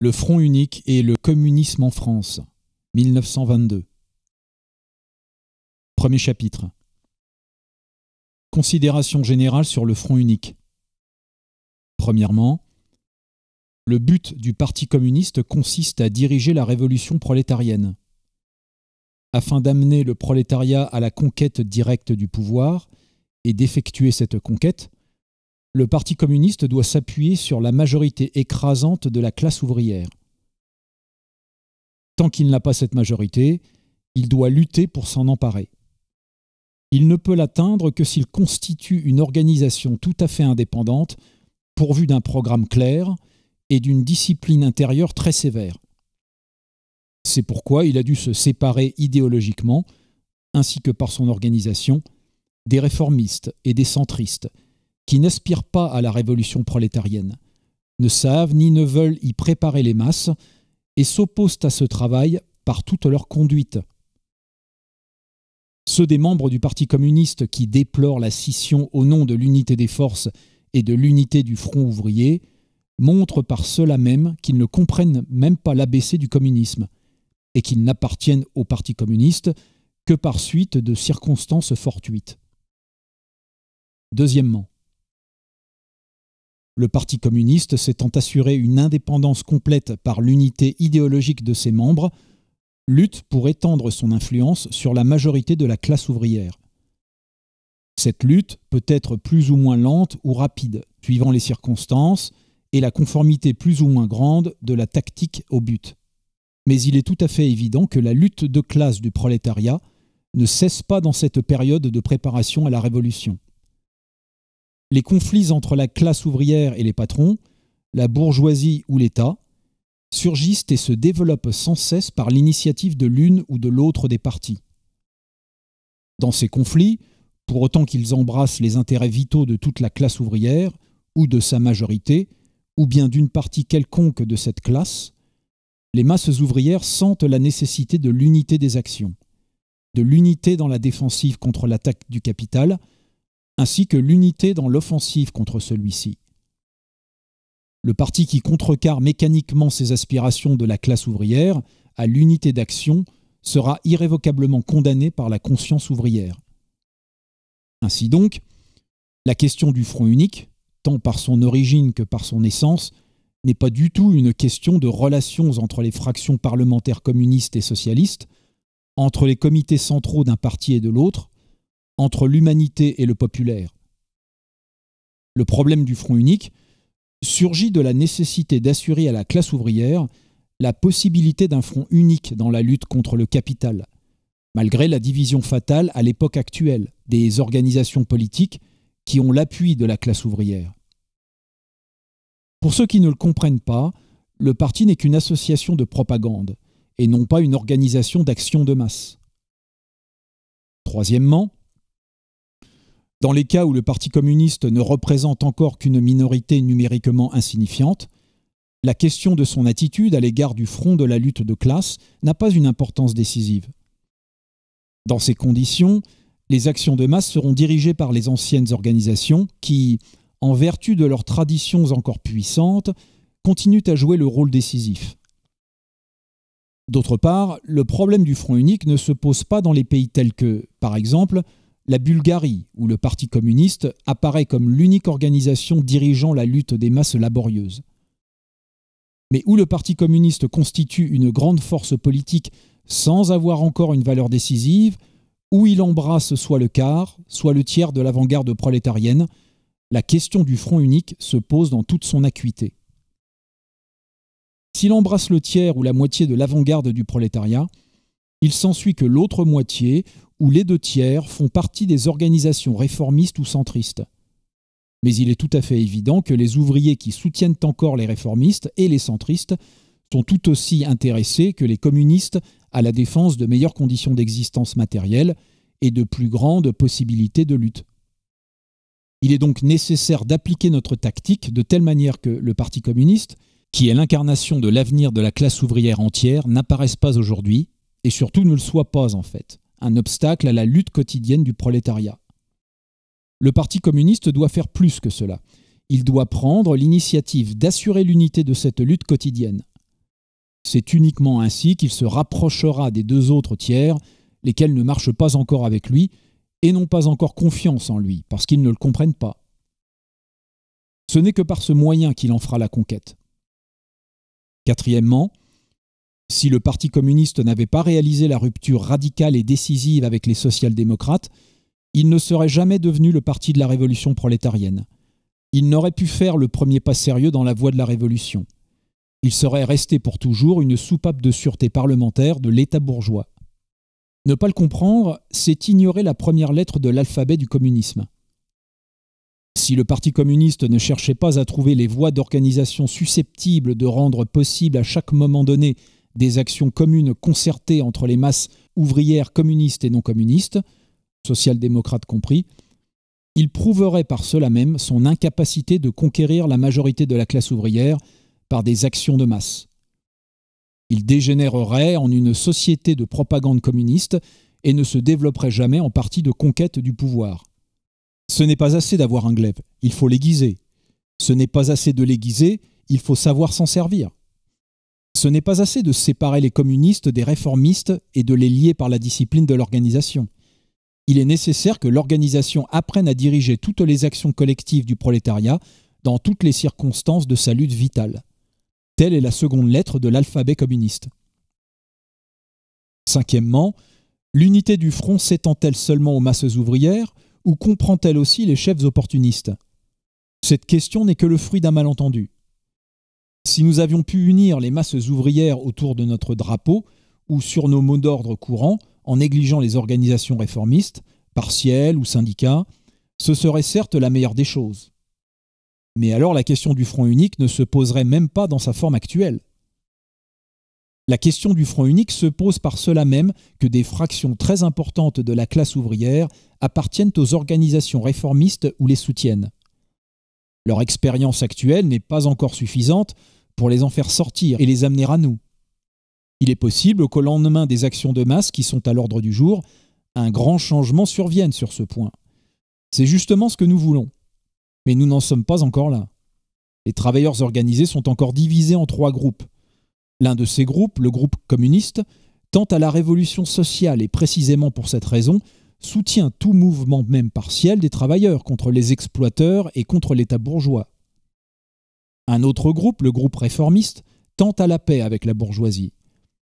Le Front unique et le communisme en France, 1922. Premier chapitre. Considération générale sur le Front unique. Premièrement, le but du Parti communiste consiste à diriger la révolution prolétarienne. Afin d'amener le prolétariat à la conquête directe du pouvoir et d'effectuer cette conquête, le Parti communiste doit s'appuyer sur la majorité écrasante de la classe ouvrière. Tant qu'il n'a pas cette majorité, il doit lutter pour s'en emparer. Il ne peut l'atteindre que s'il constitue une organisation tout à fait indépendante, pourvue d'un programme clair et d'une discipline intérieure très sévère. C'est pourquoi il a dû se séparer idéologiquement, ainsi que par son organisation, des réformistes et des centristes, qui n'aspirent pas à la révolution prolétarienne, ne savent ni ne veulent y préparer les masses et s'opposent à ce travail par toute leur conduite. Ceux des membres du Parti communiste qui déplorent la scission au nom de l'unité des forces et de l'unité du front ouvrier montrent par cela même qu'ils ne comprennent même pas l'ABC du communisme et qu'ils n'appartiennent au Parti communiste que par suite de circonstances fortuites. Deuxièmement, le Parti communiste s'étant assuré une indépendance complète par l'unité idéologique de ses membres, lutte pour étendre son influence sur la majorité de la classe ouvrière. Cette lutte peut être plus ou moins lente ou rapide, suivant les circonstances et la conformité plus ou moins grande de la tactique au but. Mais il est tout à fait évident que la lutte de classe du prolétariat ne cesse pas dans cette période de préparation à la révolution les conflits entre la classe ouvrière et les patrons, la bourgeoisie ou l'État, surgissent et se développent sans cesse par l'initiative de l'une ou de l'autre des parties. Dans ces conflits, pour autant qu'ils embrassent les intérêts vitaux de toute la classe ouvrière, ou de sa majorité, ou bien d'une partie quelconque de cette classe, les masses ouvrières sentent la nécessité de l'unité des actions, de l'unité dans la défensive contre l'attaque du capital, ainsi que l'unité dans l'offensive contre celui-ci. Le parti qui contrecarre mécaniquement ses aspirations de la classe ouvrière à l'unité d'action sera irrévocablement condamné par la conscience ouvrière. Ainsi donc, la question du front unique, tant par son origine que par son essence, n'est pas du tout une question de relations entre les fractions parlementaires communistes et socialistes, entre les comités centraux d'un parti et de l'autre, entre l'humanité et le populaire, le problème du front unique, surgit de la nécessité d'assurer à la classe ouvrière la possibilité d'un front unique dans la lutte contre le capital, malgré la division fatale à l'époque actuelle des organisations politiques qui ont l'appui de la classe ouvrière. Pour ceux qui ne le comprennent pas, le parti n'est qu'une association de propagande et non pas une organisation d'action de masse. Troisièmement, dans les cas où le Parti communiste ne représente encore qu'une minorité numériquement insignifiante, la question de son attitude à l'égard du front de la lutte de classe n'a pas une importance décisive. Dans ces conditions, les actions de masse seront dirigées par les anciennes organisations qui, en vertu de leurs traditions encore puissantes, continuent à jouer le rôle décisif. D'autre part, le problème du front unique ne se pose pas dans les pays tels que, par exemple, la Bulgarie, où le Parti communiste apparaît comme l'unique organisation dirigeant la lutte des masses laborieuses. Mais où le Parti communiste constitue une grande force politique sans avoir encore une valeur décisive, où il embrasse soit le quart, soit le tiers de l'avant-garde prolétarienne, la question du front unique se pose dans toute son acuité. S'il embrasse le tiers ou la moitié de l'avant-garde du prolétariat, il s'ensuit que l'autre moitié, où les deux tiers font partie des organisations réformistes ou centristes. Mais il est tout à fait évident que les ouvriers qui soutiennent encore les réformistes et les centristes sont tout aussi intéressés que les communistes à la défense de meilleures conditions d'existence matérielle et de plus grandes possibilités de lutte. Il est donc nécessaire d'appliquer notre tactique de telle manière que le Parti communiste, qui est l'incarnation de l'avenir de la classe ouvrière entière, n'apparaisse pas aujourd'hui, et surtout ne le soit pas en fait un obstacle à la lutte quotidienne du prolétariat. Le Parti communiste doit faire plus que cela. Il doit prendre l'initiative d'assurer l'unité de cette lutte quotidienne. C'est uniquement ainsi qu'il se rapprochera des deux autres tiers, lesquels ne marchent pas encore avec lui et n'ont pas encore confiance en lui, parce qu'ils ne le comprennent pas. Ce n'est que par ce moyen qu'il en fera la conquête. Quatrièmement, si le Parti communiste n'avait pas réalisé la rupture radicale et décisive avec les social-démocrates, il ne serait jamais devenu le parti de la révolution prolétarienne. Il n'aurait pu faire le premier pas sérieux dans la voie de la révolution. Il serait resté pour toujours une soupape de sûreté parlementaire de l'État bourgeois. Ne pas le comprendre, c'est ignorer la première lettre de l'alphabet du communisme. Si le Parti communiste ne cherchait pas à trouver les voies d'organisation susceptibles de rendre possible à chaque moment donné des actions communes concertées entre les masses ouvrières communistes et non communistes, social-démocrates compris, il prouverait par cela même son incapacité de conquérir la majorité de la classe ouvrière par des actions de masse. Il dégénérerait en une société de propagande communiste et ne se développerait jamais en partie de conquête du pouvoir. Ce n'est pas assez d'avoir un glaive, il faut l'aiguiser. Ce n'est pas assez de l'aiguiser, il faut savoir s'en servir. Ce n'est pas assez de séparer les communistes des réformistes et de les lier par la discipline de l'organisation. Il est nécessaire que l'organisation apprenne à diriger toutes les actions collectives du prolétariat dans toutes les circonstances de sa lutte vitale. Telle est la seconde lettre de l'alphabet communiste. Cinquièmement, l'unité du front s'étend-elle seulement aux masses ouvrières ou comprend-elle aussi les chefs opportunistes Cette question n'est que le fruit d'un malentendu. Si nous avions pu unir les masses ouvrières autour de notre drapeau ou sur nos mots d'ordre courants, en négligeant les organisations réformistes, partielles ou syndicats, ce serait certes la meilleure des choses. Mais alors la question du front unique ne se poserait même pas dans sa forme actuelle. La question du front unique se pose par cela même que des fractions très importantes de la classe ouvrière appartiennent aux organisations réformistes ou les soutiennent. Leur expérience actuelle n'est pas encore suffisante pour les en faire sortir et les amener à nous. Il est possible qu'au lendemain des actions de masse qui sont à l'ordre du jour, un grand changement survienne sur ce point. C'est justement ce que nous voulons. Mais nous n'en sommes pas encore là. Les travailleurs organisés sont encore divisés en trois groupes. L'un de ces groupes, le groupe communiste, tend à la révolution sociale et précisément pour cette raison, soutient tout mouvement même partiel des travailleurs contre les exploiteurs et contre l'État bourgeois. Un autre groupe, le groupe réformiste, tente à la paix avec la bourgeoisie.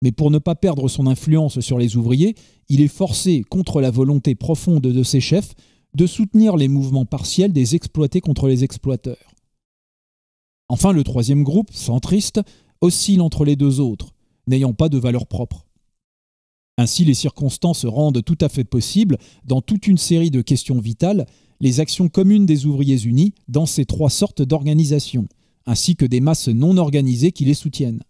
Mais pour ne pas perdre son influence sur les ouvriers, il est forcé, contre la volonté profonde de ses chefs, de soutenir les mouvements partiels des exploités contre les exploiteurs. Enfin, le troisième groupe, centriste, oscille entre les deux autres, n'ayant pas de valeur propre. Ainsi, les circonstances rendent tout à fait possible, dans toute une série de questions vitales, les actions communes des ouvriers unis dans ces trois sortes d'organisations ainsi que des masses non organisées qui les soutiennent.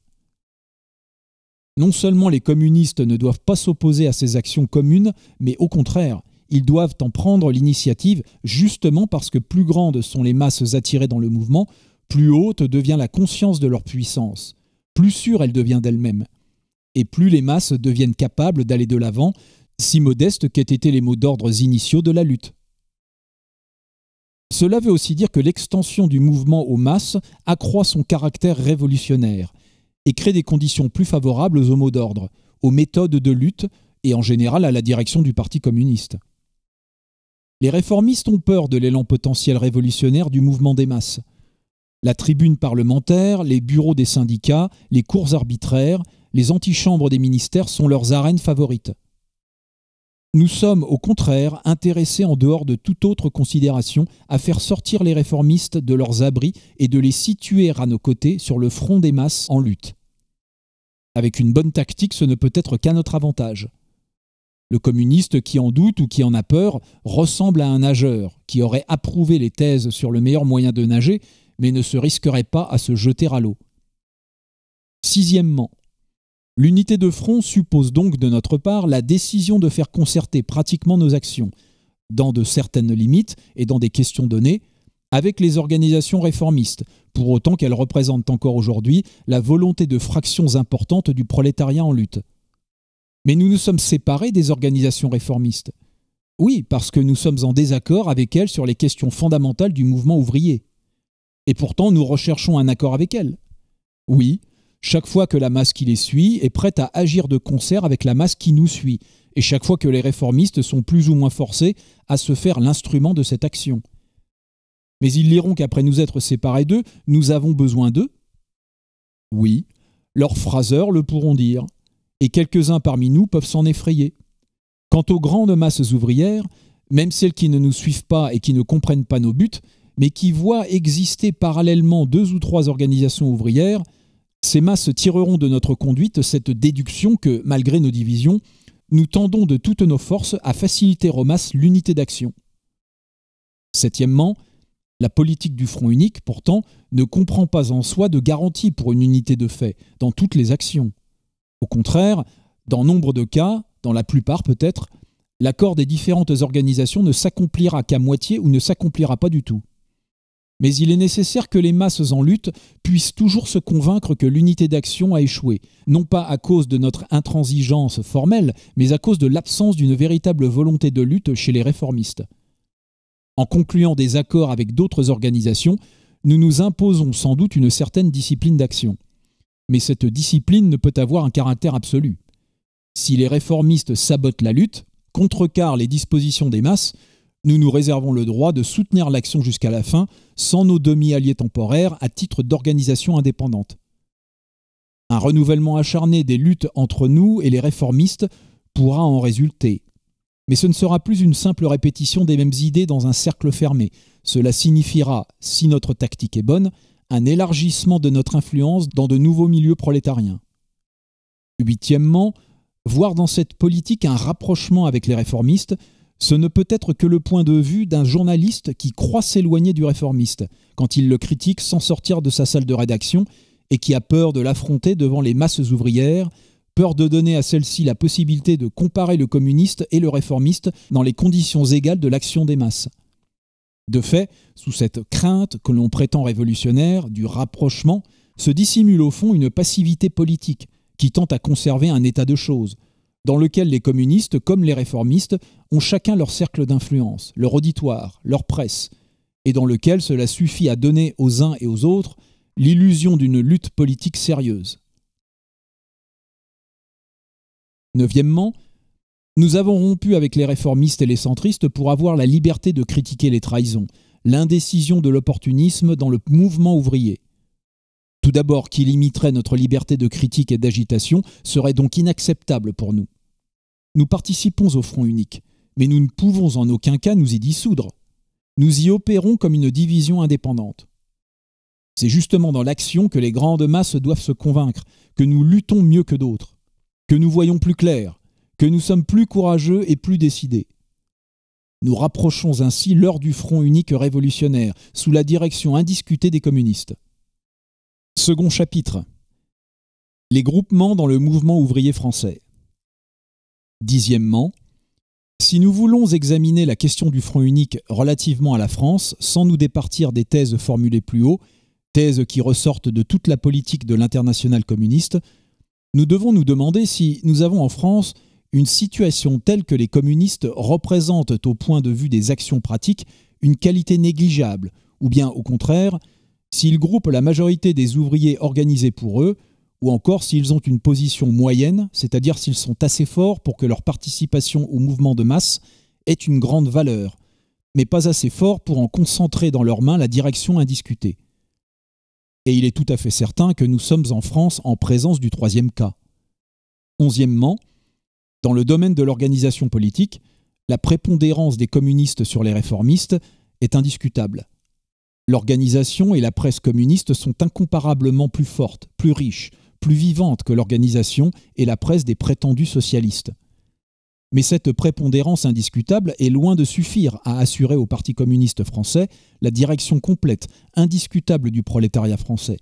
Non seulement les communistes ne doivent pas s'opposer à ces actions communes, mais au contraire, ils doivent en prendre l'initiative justement parce que plus grandes sont les masses attirées dans le mouvement, plus haute devient la conscience de leur puissance, plus sûre elle devient d'elle-même, et plus les masses deviennent capables d'aller de l'avant, si modestes qu'aient été les mots d'ordre initiaux de la lutte. Cela veut aussi dire que l'extension du mouvement aux masses accroît son caractère révolutionnaire et crée des conditions plus favorables aux mots d'ordre, aux méthodes de lutte et en général à la direction du Parti communiste. Les réformistes ont peur de l'élan potentiel révolutionnaire du mouvement des masses. La tribune parlementaire, les bureaux des syndicats, les cours arbitraires, les antichambres des ministères sont leurs arènes favorites. Nous sommes au contraire intéressés en dehors de toute autre considération à faire sortir les réformistes de leurs abris et de les situer à nos côtés sur le front des masses en lutte. Avec une bonne tactique, ce ne peut être qu'à notre avantage. Le communiste qui en doute ou qui en a peur ressemble à un nageur qui aurait approuvé les thèses sur le meilleur moyen de nager, mais ne se risquerait pas à se jeter à l'eau. Sixièmement, L'unité de front suppose donc de notre part la décision de faire concerter pratiquement nos actions, dans de certaines limites et dans des questions données, avec les organisations réformistes, pour autant qu'elles représentent encore aujourd'hui la volonté de fractions importantes du prolétariat en lutte. Mais nous nous sommes séparés des organisations réformistes. Oui, parce que nous sommes en désaccord avec elles sur les questions fondamentales du mouvement ouvrier. Et pourtant, nous recherchons un accord avec elles. Oui, chaque fois que la masse qui les suit est prête à agir de concert avec la masse qui nous suit, et chaque fois que les réformistes sont plus ou moins forcés à se faire l'instrument de cette action. Mais ils liront qu'après nous être séparés d'eux, nous avons besoin d'eux Oui, leurs phraseurs le pourront dire, et quelques-uns parmi nous peuvent s'en effrayer. Quant aux grandes masses ouvrières, même celles qui ne nous suivent pas et qui ne comprennent pas nos buts, mais qui voient exister parallèlement deux ou trois organisations ouvrières, ces masses tireront de notre conduite cette déduction que, malgré nos divisions, nous tendons de toutes nos forces à faciliter aux masses l'unité d'action. Septièmement, la politique du front unique, pourtant, ne comprend pas en soi de garantie pour une unité de fait dans toutes les actions. Au contraire, dans nombre de cas, dans la plupart peut-être, l'accord des différentes organisations ne s'accomplira qu'à moitié ou ne s'accomplira pas du tout. Mais il est nécessaire que les masses en lutte puissent toujours se convaincre que l'unité d'action a échoué, non pas à cause de notre intransigeance formelle, mais à cause de l'absence d'une véritable volonté de lutte chez les réformistes. En concluant des accords avec d'autres organisations, nous nous imposons sans doute une certaine discipline d'action. Mais cette discipline ne peut avoir un caractère absolu. Si les réformistes sabotent la lutte, contrecarrent les dispositions des masses, nous nous réservons le droit de soutenir l'action jusqu'à la fin sans nos demi-alliés temporaires à titre d'organisation indépendante. Un renouvellement acharné des luttes entre nous et les réformistes pourra en résulter. Mais ce ne sera plus une simple répétition des mêmes idées dans un cercle fermé. Cela signifiera, si notre tactique est bonne, un élargissement de notre influence dans de nouveaux milieux prolétariens. Huitièmement, voir dans cette politique un rapprochement avec les réformistes ce ne peut être que le point de vue d'un journaliste qui croit s'éloigner du réformiste, quand il le critique sans sortir de sa salle de rédaction, et qui a peur de l'affronter devant les masses ouvrières, peur de donner à celle ci la possibilité de comparer le communiste et le réformiste dans les conditions égales de l'action des masses. De fait, sous cette crainte que l'on prétend révolutionnaire du rapprochement, se dissimule au fond une passivité politique qui tend à conserver un état de choses, dans lequel les communistes, comme les réformistes, ont chacun leur cercle d'influence, leur auditoire, leur presse, et dans lequel cela suffit à donner aux uns et aux autres l'illusion d'une lutte politique sérieuse. Neuvièmement, nous avons rompu avec les réformistes et les centristes pour avoir la liberté de critiquer les trahisons, l'indécision de l'opportunisme dans le mouvement ouvrier. Tout d'abord, qui limiterait notre liberté de critique et d'agitation serait donc inacceptable pour nous. Nous participons au Front unique, mais nous ne pouvons en aucun cas nous y dissoudre. Nous y opérons comme une division indépendante. C'est justement dans l'action que les grandes masses doivent se convaincre, que nous luttons mieux que d'autres, que nous voyons plus clair, que nous sommes plus courageux et plus décidés. Nous rapprochons ainsi l'heure du front unique révolutionnaire, sous la direction indiscutée des communistes. Second chapitre. Les groupements dans le mouvement ouvrier français. Dixièmement, si nous voulons examiner la question du front unique relativement à la France, sans nous départir des thèses formulées plus haut, thèses qui ressortent de toute la politique de l'international communiste, nous devons nous demander si nous avons en France une situation telle que les communistes représentent au point de vue des actions pratiques une qualité négligeable, ou bien au contraire, s'ils groupent la majorité des ouvriers organisés pour eux, ou encore s'ils ont une position moyenne, c'est-à-dire s'ils sont assez forts pour que leur participation au mouvement de masse ait une grande valeur, mais pas assez forts pour en concentrer dans leurs mains la direction indiscutée. Et il est tout à fait certain que nous sommes en France en présence du troisième cas. Onzièmement, dans le domaine de l'organisation politique, la prépondérance des communistes sur les réformistes est indiscutable. L'organisation et la presse communiste sont incomparablement plus fortes, plus riches, plus vivantes que l'organisation et la presse des prétendus socialistes. Mais cette prépondérance indiscutable est loin de suffire à assurer au Parti communiste français la direction complète, indiscutable du prolétariat français,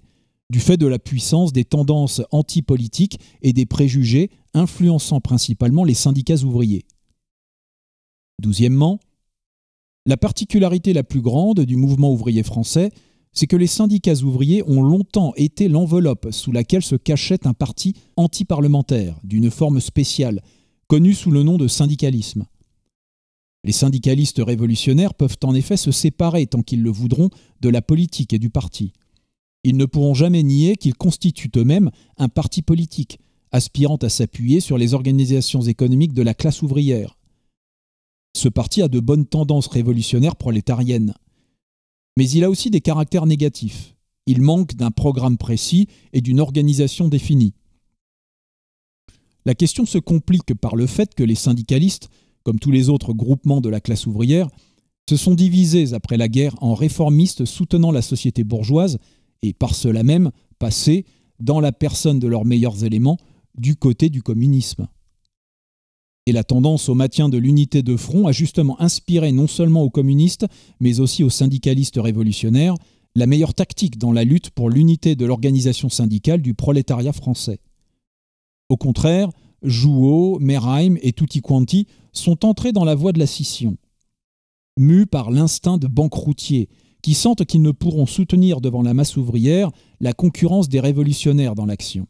du fait de la puissance des tendances antipolitiques et des préjugés influençant principalement les syndicats ouvriers. Douzièmement, la particularité la plus grande du mouvement ouvrier français, c'est que les syndicats ouvriers ont longtemps été l'enveloppe sous laquelle se cachait un parti antiparlementaire, d'une forme spéciale, connu sous le nom de syndicalisme. Les syndicalistes révolutionnaires peuvent en effet se séparer, tant qu'ils le voudront, de la politique et du parti. Ils ne pourront jamais nier qu'ils constituent eux-mêmes un parti politique, aspirant à s'appuyer sur les organisations économiques de la classe ouvrière, ce parti a de bonnes tendances révolutionnaires prolétariennes. Mais il a aussi des caractères négatifs. Il manque d'un programme précis et d'une organisation définie. La question se complique par le fait que les syndicalistes, comme tous les autres groupements de la classe ouvrière, se sont divisés après la guerre en réformistes soutenant la société bourgeoise et par cela même passés, dans la personne de leurs meilleurs éléments, du côté du communisme. Et la tendance au maintien de l'unité de front a justement inspiré non seulement aux communistes, mais aussi aux syndicalistes révolutionnaires, la meilleure tactique dans la lutte pour l'unité de l'organisation syndicale du prolétariat français. Au contraire, Jouot, Merheim et Tutti Quanti sont entrés dans la voie de la scission. Mus par l'instinct de banqueroutiers, qui sentent qu'ils ne pourront soutenir devant la masse ouvrière la concurrence des révolutionnaires dans l'action.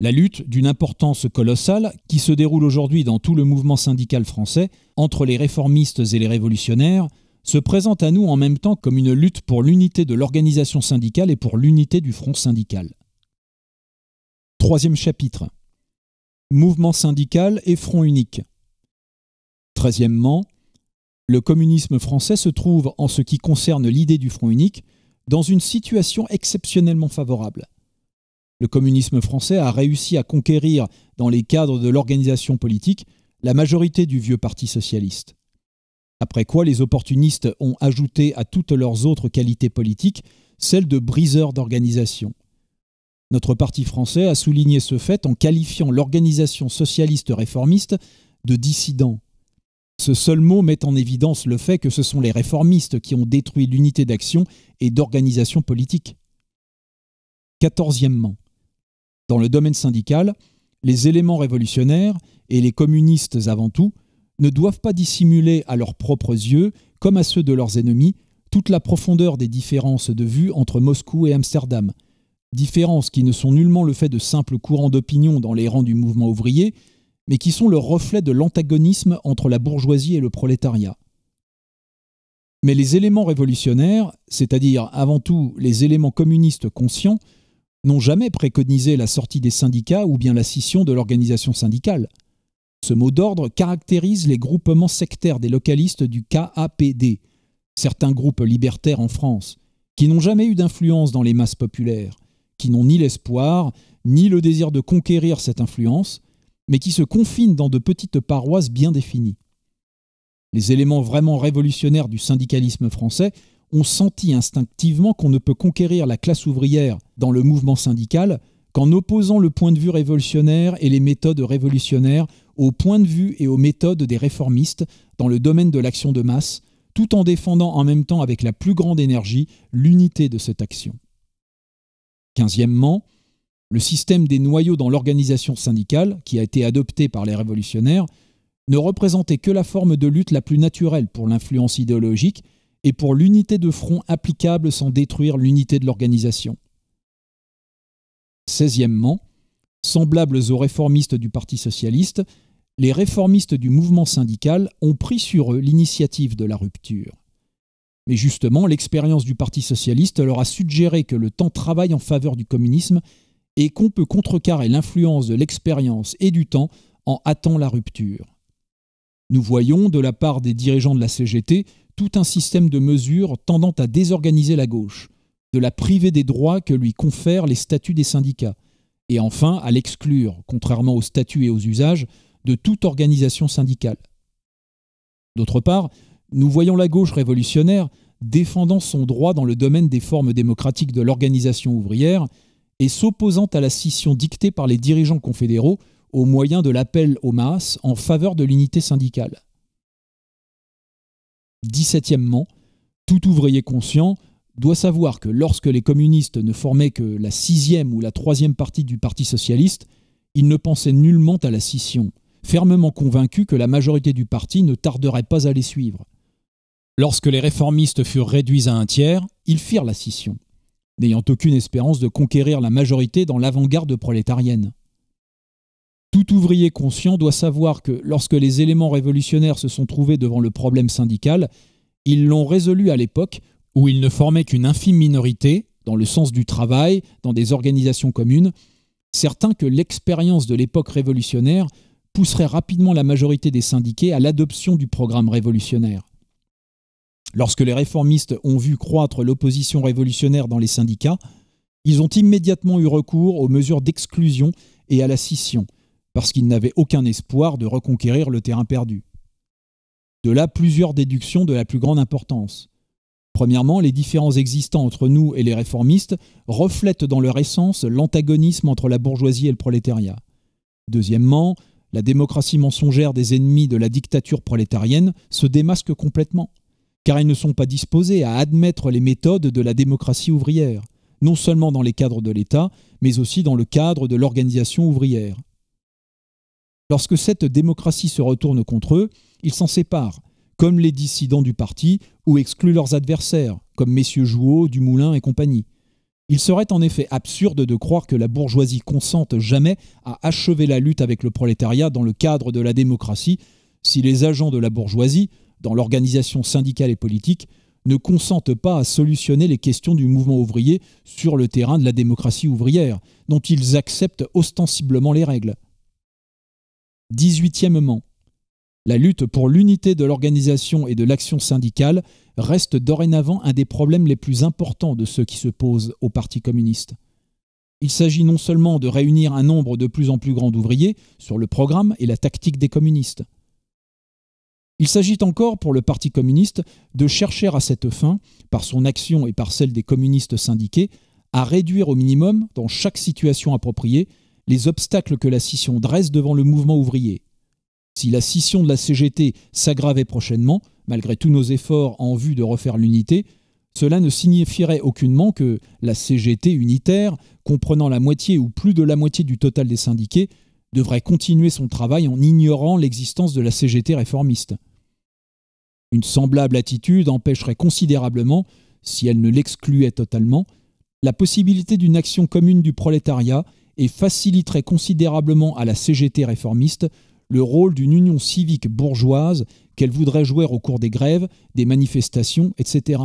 La lutte, d'une importance colossale, qui se déroule aujourd'hui dans tout le mouvement syndical français, entre les réformistes et les révolutionnaires, se présente à nous en même temps comme une lutte pour l'unité de l'organisation syndicale et pour l'unité du front syndical. Troisième chapitre. Mouvement syndical et front unique. Treizièmement, le communisme français se trouve, en ce qui concerne l'idée du front unique, dans une situation exceptionnellement favorable le communisme français a réussi à conquérir, dans les cadres de l'organisation politique, la majorité du vieux parti socialiste. Après quoi, les opportunistes ont ajouté à toutes leurs autres qualités politiques celles de briseurs d'organisation. Notre parti français a souligné ce fait en qualifiant l'organisation socialiste réformiste de dissident. Ce seul mot met en évidence le fait que ce sont les réformistes qui ont détruit l'unité d'action et d'organisation politique. Quatorzièmement, dans le domaine syndical, les éléments révolutionnaires, et les communistes avant tout, ne doivent pas dissimuler à leurs propres yeux, comme à ceux de leurs ennemis, toute la profondeur des différences de vue entre Moscou et Amsterdam, différences qui ne sont nullement le fait de simples courants d'opinion dans les rangs du mouvement ouvrier, mais qui sont le reflet de l'antagonisme entre la bourgeoisie et le prolétariat. Mais les éléments révolutionnaires, c'est-à-dire avant tout les éléments communistes conscients, n'ont jamais préconisé la sortie des syndicats ou bien la scission de l'organisation syndicale. Ce mot d'ordre caractérise les groupements sectaires des localistes du KAPD, certains groupes libertaires en France, qui n'ont jamais eu d'influence dans les masses populaires, qui n'ont ni l'espoir, ni le désir de conquérir cette influence, mais qui se confinent dans de petites paroisses bien définies. Les éléments vraiment révolutionnaires du syndicalisme français ont senti instinctivement qu'on ne peut conquérir la classe ouvrière dans le mouvement syndical qu'en opposant le point de vue révolutionnaire et les méthodes révolutionnaires au point de vue et aux méthodes des réformistes dans le domaine de l'action de masse, tout en défendant en même temps avec la plus grande énergie l'unité de cette action. Quinzièmement, le système des noyaux dans l'organisation syndicale, qui a été adopté par les révolutionnaires, ne représentait que la forme de lutte la plus naturelle pour l'influence idéologique et pour l'unité de front applicable sans détruire l'unité de l'organisation. Seizièmement, semblables aux réformistes du Parti socialiste, les réformistes du mouvement syndical ont pris sur eux l'initiative de la rupture. Mais justement, l'expérience du Parti socialiste leur a suggéré que le temps travaille en faveur du communisme et qu'on peut contrecarrer l'influence de l'expérience et du temps en hâtant la rupture. Nous voyons, de la part des dirigeants de la CGT, tout un système de mesures tendant à désorganiser la gauche, de la priver des droits que lui confèrent les statuts des syndicats, et enfin à l'exclure, contrairement aux statuts et aux usages, de toute organisation syndicale. D'autre part, nous voyons la gauche révolutionnaire défendant son droit dans le domaine des formes démocratiques de l'organisation ouvrière et s'opposant à la scission dictée par les dirigeants confédéraux au moyen de l'appel aux masses en faveur de l'unité syndicale. 17, tout ouvrier conscient doit savoir que lorsque les communistes ne formaient que la sixième ou la troisième partie du Parti socialiste, ils ne pensaient nullement à la scission, fermement convaincus que la majorité du parti ne tarderait pas à les suivre. Lorsque les réformistes furent réduits à un tiers, ils firent la scission, n'ayant aucune espérance de conquérir la majorité dans l'avant-garde prolétarienne. Tout ouvrier conscient doit savoir que lorsque les éléments révolutionnaires se sont trouvés devant le problème syndical, ils l'ont résolu à l'époque où ils ne formaient qu'une infime minorité, dans le sens du travail, dans des organisations communes, certains que l'expérience de l'époque révolutionnaire pousserait rapidement la majorité des syndiqués à l'adoption du programme révolutionnaire. Lorsque les réformistes ont vu croître l'opposition révolutionnaire dans les syndicats, ils ont immédiatement eu recours aux mesures d'exclusion et à la scission, parce qu'ils n'avaient aucun espoir de reconquérir le terrain perdu. De là plusieurs déductions de la plus grande importance. Premièrement, les différences existants entre nous et les réformistes reflètent dans leur essence l'antagonisme entre la bourgeoisie et le prolétariat. Deuxièmement, la démocratie mensongère des ennemis de la dictature prolétarienne se démasque complètement, car ils ne sont pas disposés à admettre les méthodes de la démocratie ouvrière, non seulement dans les cadres de l'État, mais aussi dans le cadre de l'organisation ouvrière. Lorsque cette démocratie se retourne contre eux, ils s'en séparent, comme les dissidents du parti, ou excluent leurs adversaires, comme messieurs Jouot, Dumoulin et compagnie. Il serait en effet absurde de croire que la bourgeoisie consente jamais à achever la lutte avec le prolétariat dans le cadre de la démocratie si les agents de la bourgeoisie, dans l'organisation syndicale et politique, ne consentent pas à solutionner les questions du mouvement ouvrier sur le terrain de la démocratie ouvrière, dont ils acceptent ostensiblement les règles. Dix-huitièmement, la lutte pour l'unité de l'organisation et de l'action syndicale reste dorénavant un des problèmes les plus importants de ceux qui se posent au Parti communiste. Il s'agit non seulement de réunir un nombre de plus en plus grand d'ouvriers sur le programme et la tactique des communistes. Il s'agit encore pour le Parti communiste de chercher à cette fin, par son action et par celle des communistes syndiqués, à réduire au minimum, dans chaque situation appropriée, les obstacles que la scission dresse devant le mouvement ouvrier. Si la scission de la CGT s'aggravait prochainement, malgré tous nos efforts en vue de refaire l'unité, cela ne signifierait aucunement que la CGT unitaire, comprenant la moitié ou plus de la moitié du total des syndiqués, devrait continuer son travail en ignorant l'existence de la CGT réformiste. Une semblable attitude empêcherait considérablement, si elle ne l'excluait totalement, la possibilité d'une action commune du prolétariat et faciliterait considérablement à la CGT réformiste le rôle d'une union civique bourgeoise qu'elle voudrait jouer au cours des grèves, des manifestations, etc.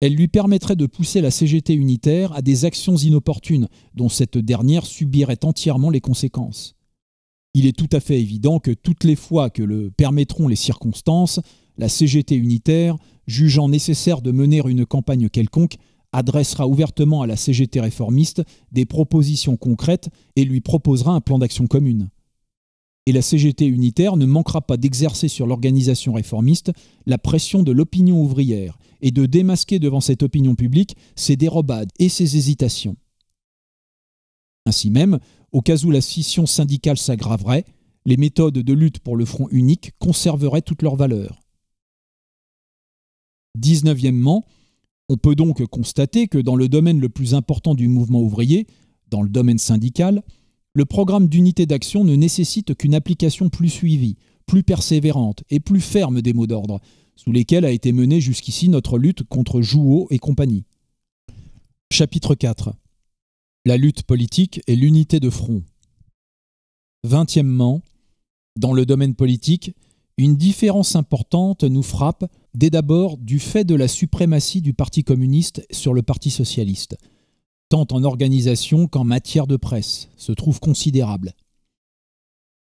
Elle lui permettrait de pousser la CGT unitaire à des actions inopportunes dont cette dernière subirait entièrement les conséquences. Il est tout à fait évident que toutes les fois que le permettront les circonstances, la CGT unitaire, jugeant nécessaire de mener une campagne quelconque, adressera ouvertement à la CGT réformiste des propositions concrètes et lui proposera un plan d'action commune. Et la CGT unitaire ne manquera pas d'exercer sur l'organisation réformiste la pression de l'opinion ouvrière et de démasquer devant cette opinion publique ses dérobades et ses hésitations. Ainsi même, au cas où la scission syndicale s'aggraverait, les méthodes de lutte pour le front unique conserveraient toutes leur valeur. 19, on peut donc constater que dans le domaine le plus important du mouvement ouvrier, dans le domaine syndical, le programme d'unité d'action ne nécessite qu'une application plus suivie, plus persévérante et plus ferme des mots d'ordre, sous lesquels a été menée jusqu'ici notre lutte contre Jouot et compagnie. Chapitre 4 La lutte politique et l'unité de front. Vingtièmement, dans le domaine politique, une différence importante nous frappe dès d'abord du fait de la suprématie du Parti communiste sur le Parti socialiste, tant en organisation qu'en matière de presse, se trouve considérable.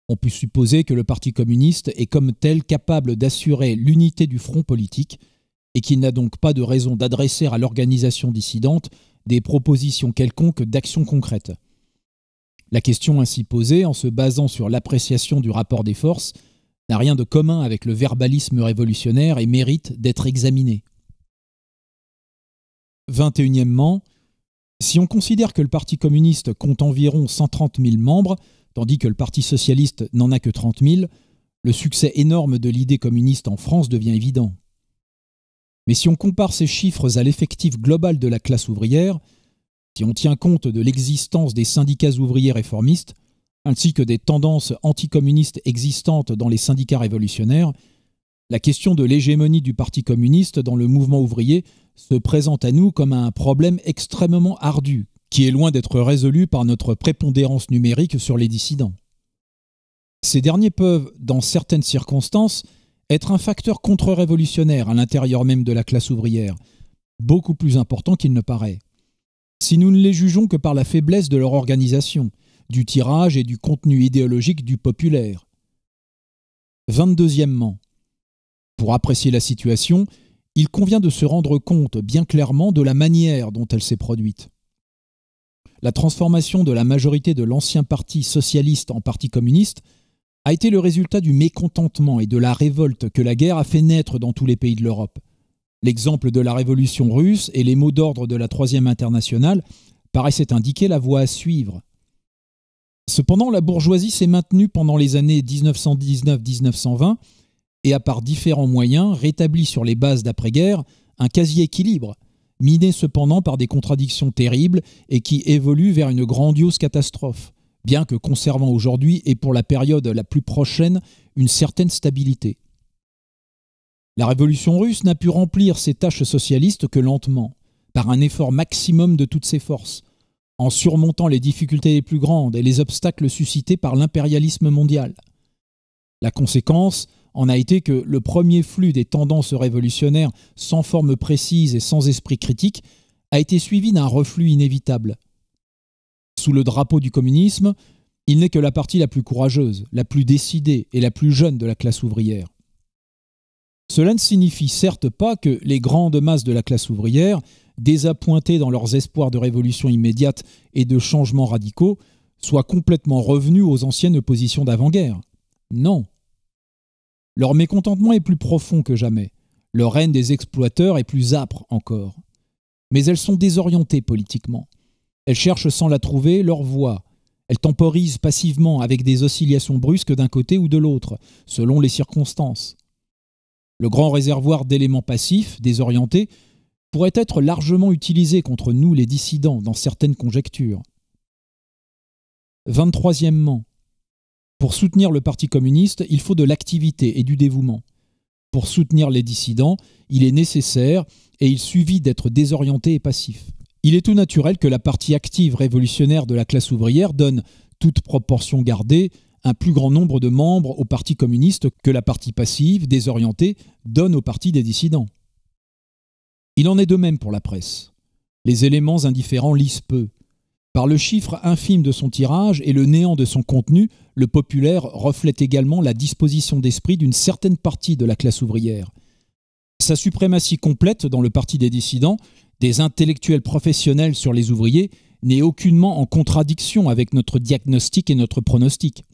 On peut supposer que le Parti communiste est comme tel capable d'assurer l'unité du front politique et qu'il n'a donc pas de raison d'adresser à l'organisation dissidente des propositions quelconques d'action concrète. La question ainsi posée, en se basant sur l'appréciation du rapport des forces, n'a rien de commun avec le verbalisme révolutionnaire et mérite d'être examiné. 21 si on considère que le Parti communiste compte environ 130 000 membres, tandis que le Parti socialiste n'en a que 30 000, le succès énorme de l'idée communiste en France devient évident. Mais si on compare ces chiffres à l'effectif global de la classe ouvrière, si on tient compte de l'existence des syndicats ouvriers réformistes, ainsi que des tendances anticommunistes existantes dans les syndicats révolutionnaires, la question de l'hégémonie du Parti communiste dans le mouvement ouvrier se présente à nous comme un problème extrêmement ardu, qui est loin d'être résolu par notre prépondérance numérique sur les dissidents. Ces derniers peuvent, dans certaines circonstances, être un facteur contre-révolutionnaire à l'intérieur même de la classe ouvrière, beaucoup plus important qu'il ne paraît, si nous ne les jugeons que par la faiblesse de leur organisation, du tirage et du contenu idéologique du populaire. 22 pour apprécier la situation, il convient de se rendre compte bien clairement de la manière dont elle s'est produite. La transformation de la majorité de l'ancien parti socialiste en parti communiste a été le résultat du mécontentement et de la révolte que la guerre a fait naître dans tous les pays de l'Europe. L'exemple de la révolution russe et les mots d'ordre de la Troisième internationale paraissaient indiquer la voie à suivre. Cependant, la bourgeoisie s'est maintenue pendant les années 1919-1920 et a par différents moyens rétabli sur les bases d'après-guerre un quasi-équilibre, miné cependant par des contradictions terribles et qui évolue vers une grandiose catastrophe, bien que conservant aujourd'hui et pour la période la plus prochaine une certaine stabilité. La révolution russe n'a pu remplir ses tâches socialistes que lentement, par un effort maximum de toutes ses forces, en surmontant les difficultés les plus grandes et les obstacles suscités par l'impérialisme mondial. La conséquence en a été que le premier flux des tendances révolutionnaires sans forme précise et sans esprit critique a été suivi d'un reflux inévitable. Sous le drapeau du communisme, il n'est que la partie la plus courageuse, la plus décidée et la plus jeune de la classe ouvrière. Cela ne signifie certes pas que les grandes masses de la classe ouvrière désappointés dans leurs espoirs de révolution immédiate et de changements radicaux, soient complètement revenus aux anciennes positions d'avant-guerre. Non. Leur mécontentement est plus profond que jamais. Le règne des exploiteurs est plus âpre encore. Mais elles sont désorientées politiquement. Elles cherchent sans la trouver leur voie. Elles temporisent passivement avec des oscillations brusques d'un côté ou de l'autre, selon les circonstances. Le grand réservoir d'éléments passifs, désorientés, pourrait être largement utilisé contre nous les dissidents dans certaines conjectures. 23e, pour soutenir le Parti communiste, il faut de l'activité et du dévouement. Pour soutenir les dissidents, il est nécessaire et il suffit d'être désorienté et passif. Il est tout naturel que la partie active révolutionnaire de la classe ouvrière donne, toute proportion gardée, un plus grand nombre de membres au Parti communiste que la partie passive, désorientée, donne au Parti des dissidents. Il en est de même pour la presse. Les éléments indifférents lisent peu. Par le chiffre infime de son tirage et le néant de son contenu, le populaire reflète également la disposition d'esprit d'une certaine partie de la classe ouvrière. Sa suprématie complète dans le parti des dissidents, des intellectuels professionnels sur les ouvriers, n'est aucunement en contradiction avec notre diagnostic et notre pronostic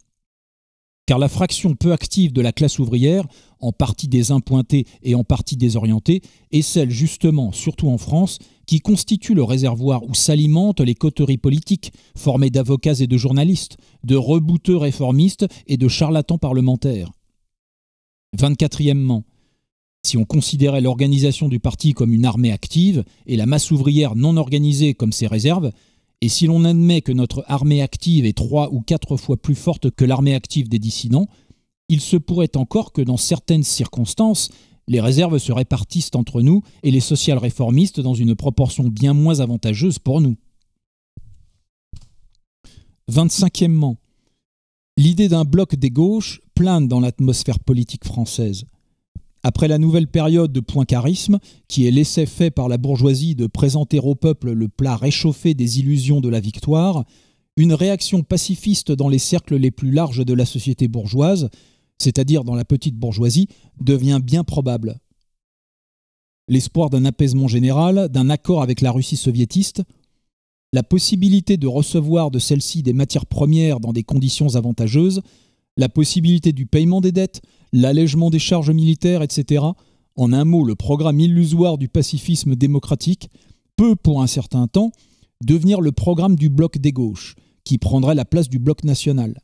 car la fraction peu active de la classe ouvrière, en partie désimpointée et en partie désorientée, est celle justement, surtout en France, qui constitue le réservoir où s'alimentent les coteries politiques, formées d'avocats et de journalistes, de rebouteux réformistes et de charlatans parlementaires. 24e, si on considérait l'organisation du parti comme une armée active et la masse ouvrière non organisée comme ses réserves, et si l'on admet que notre armée active est trois ou quatre fois plus forte que l'armée active des dissidents, il se pourrait encore que dans certaines circonstances, les réserves se répartissent entre nous et les social réformistes dans une proportion bien moins avantageuse pour nous. 25e, l'idée d'un bloc des gauches plane dans l'atmosphère politique française. Après la nouvelle période de poincarisme, qui est l'essai fait par la bourgeoisie de présenter au peuple le plat réchauffé des illusions de la victoire, une réaction pacifiste dans les cercles les plus larges de la société bourgeoise, c'est-à-dire dans la petite bourgeoisie, devient bien probable. L'espoir d'un apaisement général, d'un accord avec la Russie soviétiste, la possibilité de recevoir de celle-ci des matières premières dans des conditions avantageuses, la possibilité du paiement des dettes, l'allègement des charges militaires, etc. En un mot, le programme illusoire du pacifisme démocratique peut, pour un certain temps, devenir le programme du bloc des gauches, qui prendrait la place du bloc national.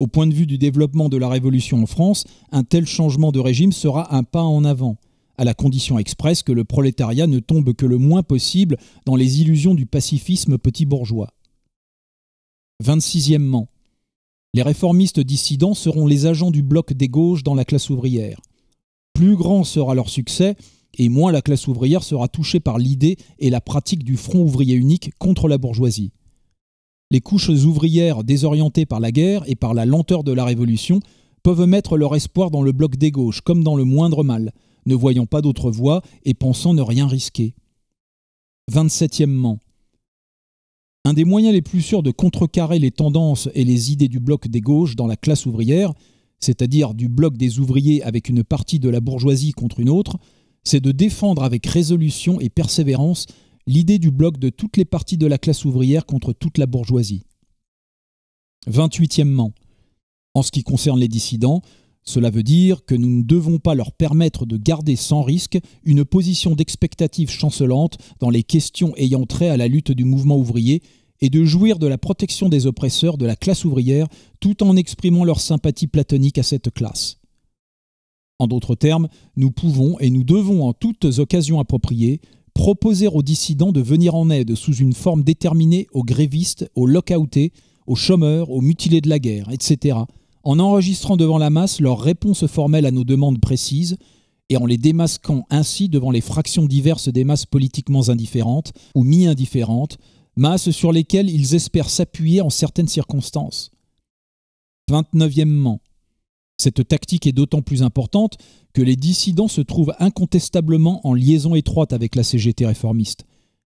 Au point de vue du développement de la révolution en France, un tel changement de régime sera un pas en avant, à la condition expresse que le prolétariat ne tombe que le moins possible dans les illusions du pacifisme petit bourgeois. 26 les réformistes dissidents seront les agents du bloc des gauches dans la classe ouvrière. Plus grand sera leur succès, et moins la classe ouvrière sera touchée par l'idée et la pratique du front ouvrier unique contre la bourgeoisie. Les couches ouvrières désorientées par la guerre et par la lenteur de la révolution peuvent mettre leur espoir dans le bloc des gauches, comme dans le moindre mal, ne voyant pas d'autre voie et pensant ne rien risquer. 27 un des moyens les plus sûrs de contrecarrer les tendances et les idées du bloc des gauches dans la classe ouvrière, c'est-à-dire du bloc des ouvriers avec une partie de la bourgeoisie contre une autre, c'est de défendre avec résolution et persévérance l'idée du bloc de toutes les parties de la classe ouvrière contre toute la bourgeoisie. 28 En ce qui concerne les dissidents, cela veut dire que nous ne devons pas leur permettre de garder sans risque une position d'expectative chancelante dans les questions ayant trait à la lutte du mouvement ouvrier et de jouir de la protection des oppresseurs de la classe ouvrière tout en exprimant leur sympathie platonique à cette classe. En d'autres termes, nous pouvons et nous devons en toutes occasions appropriées proposer aux dissidents de venir en aide sous une forme déterminée aux grévistes, aux lockoutés, aux chômeurs, aux mutilés de la guerre, etc., en enregistrant devant la masse leurs réponses formelles à nos demandes précises et en les démasquant ainsi devant les fractions diverses des masses politiquement indifférentes ou mi-indifférentes, masses sur lesquelles ils espèrent s'appuyer en certaines circonstances. 29 cette tactique est d'autant plus importante que les dissidents se trouvent incontestablement en liaison étroite avec la CGT réformiste,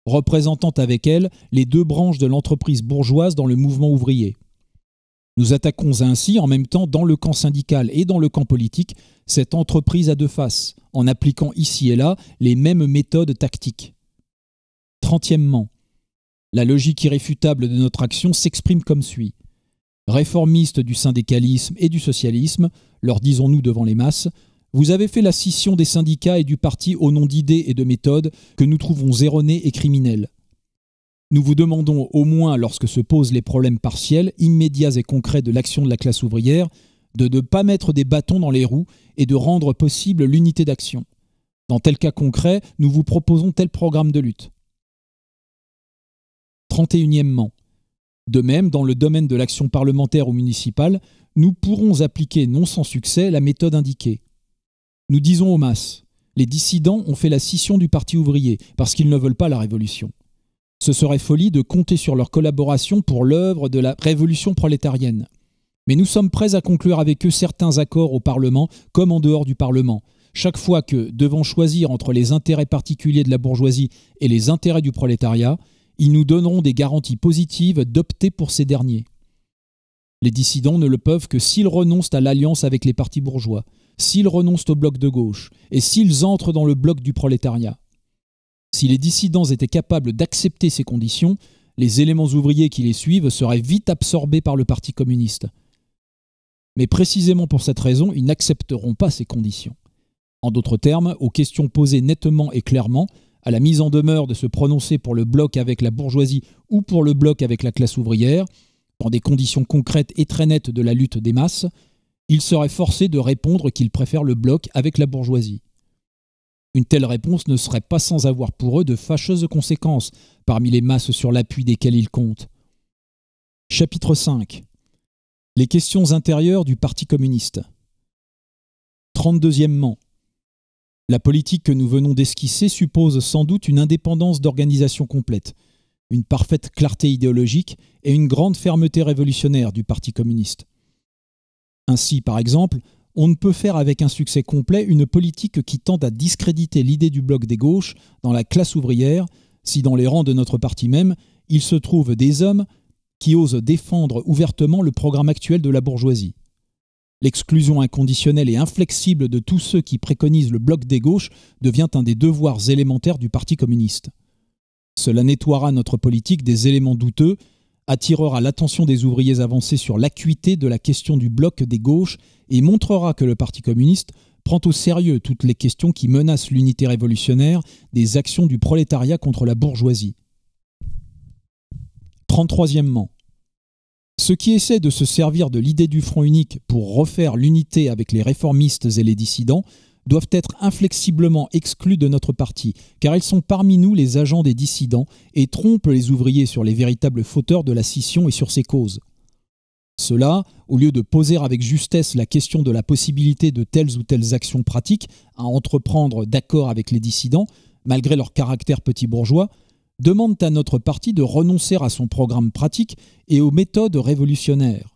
représentant avec elle les deux branches de l'entreprise bourgeoise dans le mouvement ouvrier. Nous attaquons ainsi en même temps dans le camp syndical et dans le camp politique cette entreprise à deux faces, en appliquant ici et là les mêmes méthodes tactiques. Trentièmement, la logique irréfutable de notre action s'exprime comme suit. Réformistes du syndicalisme et du socialisme, leur disons-nous devant les masses, vous avez fait la scission des syndicats et du parti au nom d'idées et de méthodes que nous trouvons erronées et criminelles. Nous vous demandons au moins, lorsque se posent les problèmes partiels, immédiats et concrets de l'action de la classe ouvrière, de ne pas mettre des bâtons dans les roues et de rendre possible l'unité d'action. Dans tel cas concret, nous vous proposons tel programme de lutte. 31 De même, dans le domaine de l'action parlementaire ou municipale, nous pourrons appliquer non sans succès la méthode indiquée. Nous disons aux masses, les dissidents ont fait la scission du parti ouvrier parce qu'ils ne veulent pas la révolution. Ce serait folie de compter sur leur collaboration pour l'œuvre de la révolution prolétarienne. Mais nous sommes prêts à conclure avec eux certains accords au Parlement comme en dehors du Parlement. Chaque fois que, devant choisir entre les intérêts particuliers de la bourgeoisie et les intérêts du prolétariat, ils nous donneront des garanties positives d'opter pour ces derniers. Les dissidents ne le peuvent que s'ils renoncent à l'alliance avec les partis bourgeois, s'ils renoncent au bloc de gauche et s'ils entrent dans le bloc du prolétariat. Si les dissidents étaient capables d'accepter ces conditions, les éléments ouvriers qui les suivent seraient vite absorbés par le Parti communiste. Mais précisément pour cette raison, ils n'accepteront pas ces conditions. En d'autres termes, aux questions posées nettement et clairement, à la mise en demeure de se prononcer pour le bloc avec la bourgeoisie ou pour le bloc avec la classe ouvrière, dans des conditions concrètes et très nettes de la lutte des masses, ils seraient forcés de répondre qu'ils préfèrent le bloc avec la bourgeoisie. Une telle réponse ne serait pas sans avoir pour eux de fâcheuses conséquences parmi les masses sur l'appui desquelles ils comptent. Chapitre 5 Les questions intérieures du Parti communiste. 32e. La politique que nous venons d'esquisser suppose sans doute une indépendance d'organisation complète, une parfaite clarté idéologique et une grande fermeté révolutionnaire du Parti communiste. Ainsi, par exemple, on ne peut faire avec un succès complet une politique qui tend à discréditer l'idée du bloc des gauches dans la classe ouvrière, si dans les rangs de notre parti même, il se trouve des hommes qui osent défendre ouvertement le programme actuel de la bourgeoisie. L'exclusion inconditionnelle et inflexible de tous ceux qui préconisent le bloc des gauches devient un des devoirs élémentaires du Parti communiste. Cela nettoiera notre politique des éléments douteux attirera l'attention des ouvriers avancés sur l'acuité de la question du bloc des gauches et montrera que le Parti communiste prend au sérieux toutes les questions qui menacent l'unité révolutionnaire des actions du prolétariat contre la bourgeoisie. 33e. Ceux qui essaie de se servir de l'idée du front unique pour refaire l'unité avec les réformistes et les dissidents doivent être inflexiblement exclus de notre parti, car ils sont parmi nous les agents des dissidents et trompent les ouvriers sur les véritables fauteurs de la scission et sur ses causes. Cela, au lieu de poser avec justesse la question de la possibilité de telles ou telles actions pratiques à entreprendre d'accord avec les dissidents, malgré leur caractère petit bourgeois, demande à notre parti de renoncer à son programme pratique et aux méthodes révolutionnaires.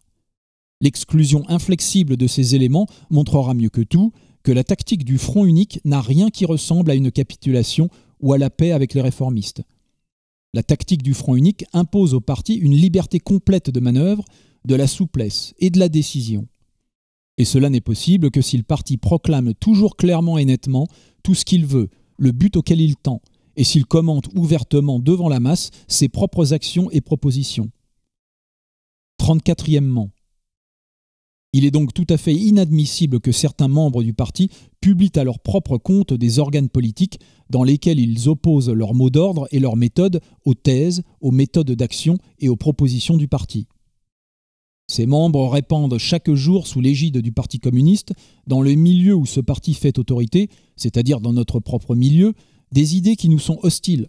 L'exclusion inflexible de ces éléments montrera mieux que tout que la tactique du front unique n'a rien qui ressemble à une capitulation ou à la paix avec les réformistes. La tactique du front unique impose au parti une liberté complète de manœuvre, de la souplesse et de la décision. Et cela n'est possible que si le parti proclame toujours clairement et nettement tout ce qu'il veut, le but auquel il tend, et s'il commente ouvertement devant la masse ses propres actions et propositions. 34 il est donc tout à fait inadmissible que certains membres du parti publient à leur propre compte des organes politiques dans lesquels ils opposent leurs mots d'ordre et leurs méthodes aux thèses, aux méthodes d'action et aux propositions du parti. Ces membres répandent chaque jour sous l'égide du Parti communiste, dans le milieu où ce parti fait autorité, c'est-à-dire dans notre propre milieu, des idées qui nous sont hostiles.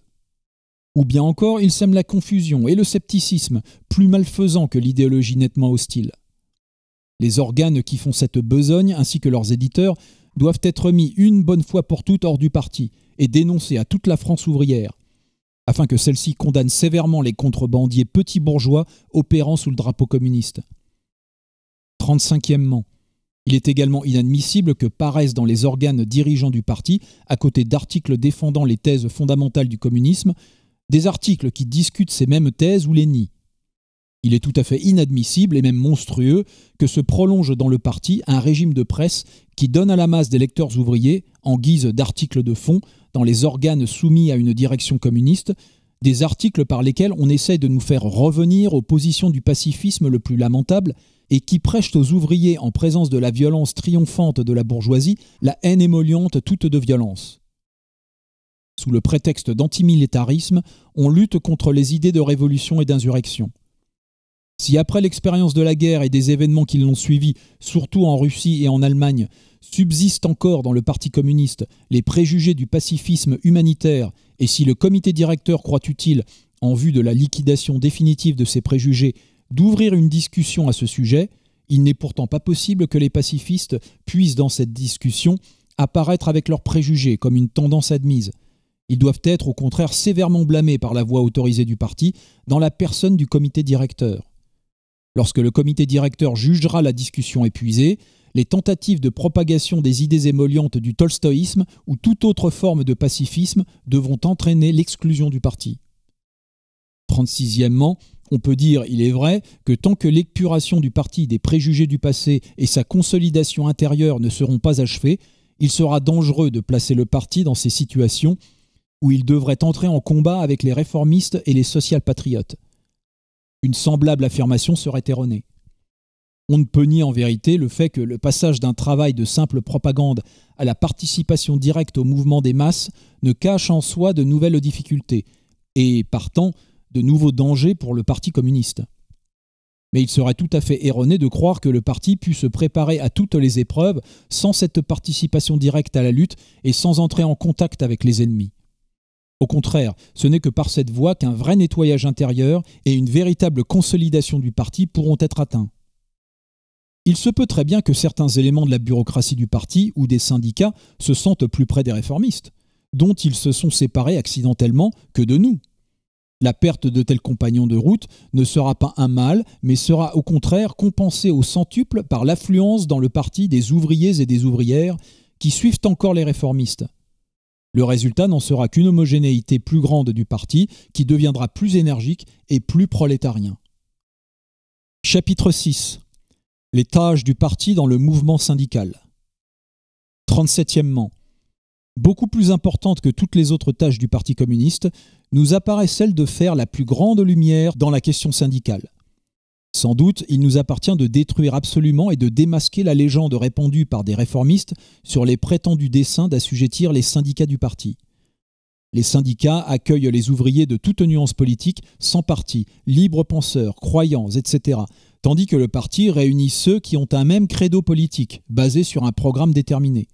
Ou bien encore, ils sèment la confusion et le scepticisme, plus malfaisants que l'idéologie nettement hostile. Les organes qui font cette besogne, ainsi que leurs éditeurs, doivent être mis une bonne fois pour toutes hors du parti et dénoncés à toute la France ouvrière, afin que celle-ci condamne sévèrement les contrebandiers petits bourgeois opérant sous le drapeau communiste. 35e, il est également inadmissible que paraissent dans les organes dirigeants du parti, à côté d'articles défendant les thèses fondamentales du communisme, des articles qui discutent ces mêmes thèses ou les nient. Il est tout à fait inadmissible et même monstrueux que se prolonge dans le parti un régime de presse qui donne à la masse des lecteurs ouvriers, en guise d'articles de fond, dans les organes soumis à une direction communiste, des articles par lesquels on essaie de nous faire revenir aux positions du pacifisme le plus lamentable et qui prêchent aux ouvriers en présence de la violence triomphante de la bourgeoisie la haine émolliante toute de violence. Sous le prétexte d'antimilitarisme, on lutte contre les idées de révolution et d'insurrection. Si après l'expérience de la guerre et des événements qui l'ont suivi, surtout en Russie et en Allemagne, subsistent encore dans le Parti communiste les préjugés du pacifisme humanitaire, et si le comité directeur croit utile, en vue de la liquidation définitive de ces préjugés, d'ouvrir une discussion à ce sujet, il n'est pourtant pas possible que les pacifistes puissent dans cette discussion apparaître avec leurs préjugés comme une tendance admise. Ils doivent être au contraire sévèrement blâmés par la voix autorisée du parti dans la personne du comité directeur. Lorsque le comité directeur jugera la discussion épuisée, les tentatives de propagation des idées émollientes du tolstoïsme ou toute autre forme de pacifisme devront entraîner l'exclusion du parti. 36e, on peut dire, il est vrai, que tant que l'épuration du parti des préjugés du passé et sa consolidation intérieure ne seront pas achevées, il sera dangereux de placer le parti dans ces situations où il devrait entrer en combat avec les réformistes et les social-patriotes une semblable affirmation serait erronée. On ne peut nier en vérité le fait que le passage d'un travail de simple propagande à la participation directe au mouvement des masses ne cache en soi de nouvelles difficultés, et partant, de nouveaux dangers pour le Parti communiste. Mais il serait tout à fait erroné de croire que le parti pût se préparer à toutes les épreuves sans cette participation directe à la lutte et sans entrer en contact avec les ennemis. Au contraire, ce n'est que par cette voie qu'un vrai nettoyage intérieur et une véritable consolidation du parti pourront être atteints. Il se peut très bien que certains éléments de la bureaucratie du parti ou des syndicats se sentent plus près des réformistes, dont ils se sont séparés accidentellement que de nous. La perte de tels compagnons de route ne sera pas un mal, mais sera au contraire compensée au centuple par l'affluence dans le parti des ouvriers et des ouvrières qui suivent encore les réformistes, le résultat n'en sera qu'une homogénéité plus grande du parti qui deviendra plus énergique et plus prolétarien. Chapitre 6 Les tâches du parti dans le mouvement syndical. 37e. Beaucoup plus importante que toutes les autres tâches du Parti communiste, nous apparaît celle de faire la plus grande lumière dans la question syndicale. Sans doute, il nous appartient de détruire absolument et de démasquer la légende répandue par des réformistes sur les prétendus desseins d'assujettir les syndicats du parti. Les syndicats accueillent les ouvriers de toute nuance politique, sans parti, libres penseurs, croyants, etc., tandis que le parti réunit ceux qui ont un même credo politique, basé sur un programme déterminé.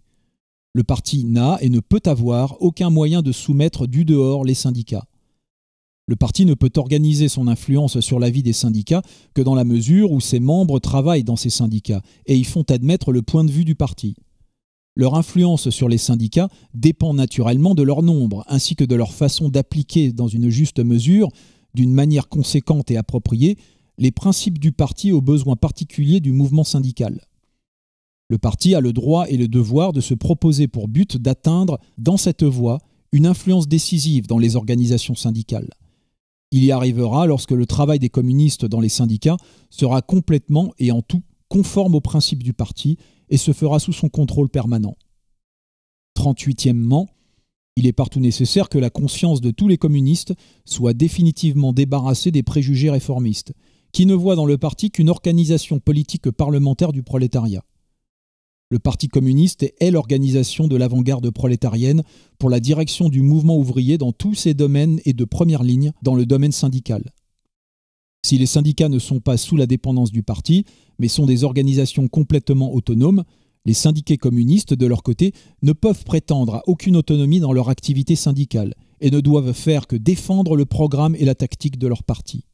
Le parti n'a et ne peut avoir aucun moyen de soumettre du dehors les syndicats. Le parti ne peut organiser son influence sur la vie des syndicats que dans la mesure où ses membres travaillent dans ces syndicats et y font admettre le point de vue du parti. Leur influence sur les syndicats dépend naturellement de leur nombre, ainsi que de leur façon d'appliquer dans une juste mesure, d'une manière conséquente et appropriée, les principes du parti aux besoins particuliers du mouvement syndical. Le parti a le droit et le devoir de se proposer pour but d'atteindre, dans cette voie, une influence décisive dans les organisations syndicales. Il y arrivera lorsque le travail des communistes dans les syndicats sera complètement et en tout conforme aux principes du parti et se fera sous son contrôle permanent. 38e, il est partout nécessaire que la conscience de tous les communistes soit définitivement débarrassée des préjugés réformistes, qui ne voient dans le parti qu'une organisation politique parlementaire du prolétariat. Le Parti communiste est l'organisation de l'avant-garde prolétarienne pour la direction du mouvement ouvrier dans tous ses domaines et de première ligne dans le domaine syndical. Si les syndicats ne sont pas sous la dépendance du parti, mais sont des organisations complètement autonomes, les syndiqués communistes, de leur côté, ne peuvent prétendre à aucune autonomie dans leur activité syndicale et ne doivent faire que défendre le programme et la tactique de leur parti.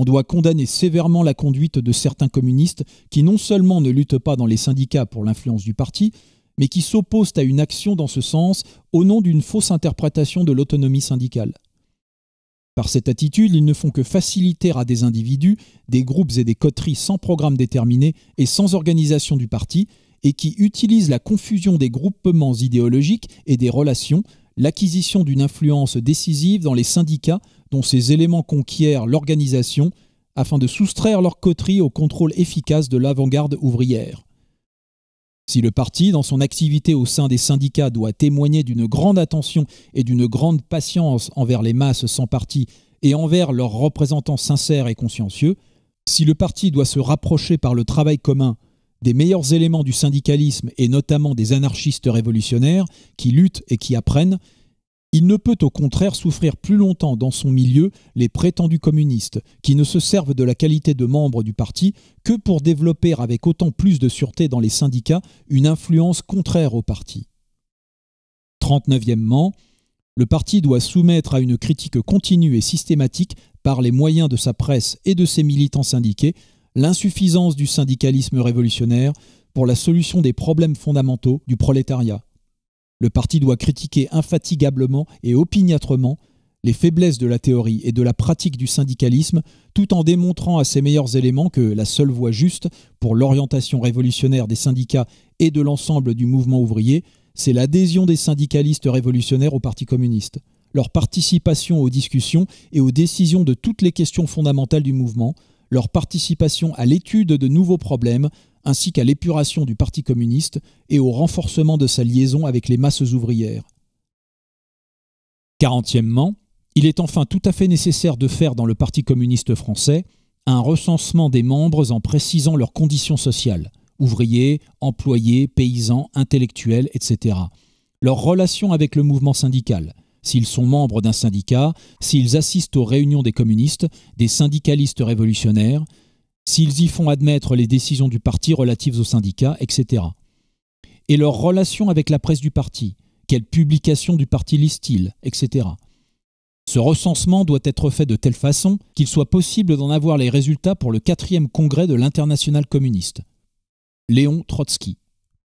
On doit condamner sévèrement la conduite de certains communistes qui non seulement ne luttent pas dans les syndicats pour l'influence du parti, mais qui s'opposent à une action dans ce sens au nom d'une fausse interprétation de l'autonomie syndicale. Par cette attitude, ils ne font que faciliter à des individus, des groupes et des coteries sans programme déterminé et sans organisation du parti, et qui utilisent la confusion des groupements idéologiques et des relations, l'acquisition d'une influence décisive dans les syndicats dont ces éléments conquièrent l'organisation afin de soustraire leur coterie au contrôle efficace de l'avant-garde ouvrière. Si le parti, dans son activité au sein des syndicats, doit témoigner d'une grande attention et d'une grande patience envers les masses sans parti et envers leurs représentants sincères et consciencieux, si le parti doit se rapprocher par le travail commun des meilleurs éléments du syndicalisme et notamment des anarchistes révolutionnaires qui luttent et qui apprennent, il ne peut au contraire souffrir plus longtemps dans son milieu les prétendus communistes, qui ne se servent de la qualité de membre du parti que pour développer avec autant plus de sûreté dans les syndicats une influence contraire au parti. 39e, le parti doit soumettre à une critique continue et systématique par les moyens de sa presse et de ses militants syndiqués l'insuffisance du syndicalisme révolutionnaire pour la solution des problèmes fondamentaux du prolétariat, le parti doit critiquer infatigablement et opiniâtrement les faiblesses de la théorie et de la pratique du syndicalisme, tout en démontrant à ses meilleurs éléments que la seule voie juste pour l'orientation révolutionnaire des syndicats et de l'ensemble du mouvement ouvrier, c'est l'adhésion des syndicalistes révolutionnaires au Parti communiste, leur participation aux discussions et aux décisions de toutes les questions fondamentales du mouvement, leur participation à l'étude de nouveaux problèmes, ainsi qu'à l'épuration du Parti communiste et au renforcement de sa liaison avec les masses ouvrières. Quarantièmement, il est enfin tout à fait nécessaire de faire dans le Parti communiste français un recensement des membres en précisant leurs conditions sociales, ouvriers, employés, paysans, intellectuels, etc. Leurs relations avec le mouvement syndical, s'ils sont membres d'un syndicat, s'ils assistent aux réunions des communistes, des syndicalistes révolutionnaires, s'ils y font admettre les décisions du parti relatives aux syndicats, etc. Et leur relation avec la presse du parti, quelles publications du parti lisent-ils, etc. Ce recensement doit être fait de telle façon qu'il soit possible d'en avoir les résultats pour le quatrième congrès de l'Internationale communiste. Léon Trotsky.